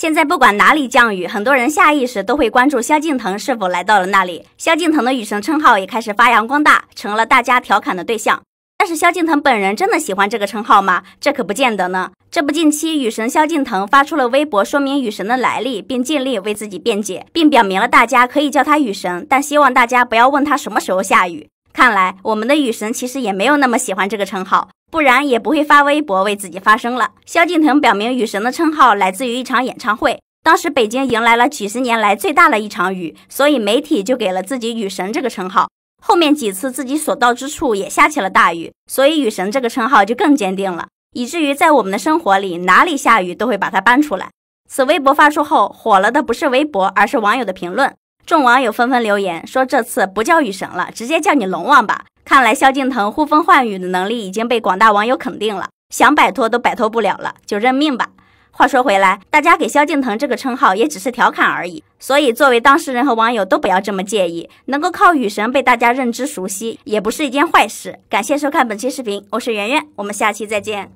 现在不管哪里降雨，很多人下意识都会关注萧敬腾是否来到了那里。萧敬腾的雨神称号也开始发扬光大，成了大家调侃的对象。但是萧敬腾本人真的喜欢这个称号吗？这可不见得呢。这不，近期雨神萧敬腾发出了微博，说明雨神的来历，并尽力为自己辩解，并表明了大家可以叫他雨神，但希望大家不要问他什么时候下雨。看来，我们的雨神其实也没有那么喜欢这个称号，不然也不会发微博为自己发声了。萧敬腾表明，雨神的称号来自于一场演唱会，当时北京迎来了几十年来最大的一场雨，所以媒体就给了自己雨神这个称号。后面几次自己所到之处也下起了大雨，所以雨神这个称号就更坚定了，以至于在我们的生活里，哪里下雨都会把它搬出来。此微博发出后，火了的不是微博，而是网友的评论。众网友纷纷留言说：“这次不叫雨神了，直接叫你龙王吧。”看来萧敬腾呼风唤雨的能力已经被广大网友肯定了，想摆脱都摆脱不了了，就认命吧。话说回来，大家给萧敬腾这个称号也只是调侃而已，所以作为当事人和网友都不要这么介意。能够靠雨神被大家认知熟悉，也不是一件坏事。感谢收看本期视频，我是圆圆，我们下期再见。